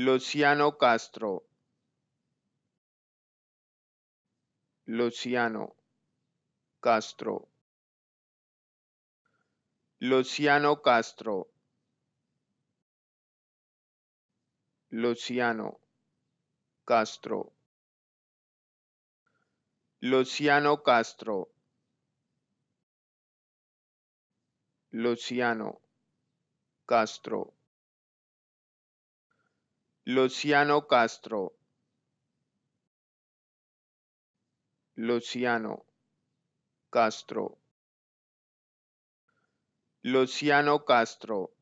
Luciano Castro. Luciano Castro. Luciano Castro. Luciano Castro. Luciano Castro. Luciano Castro. Luciano Castro. Luciano Castro. Luciano Castro.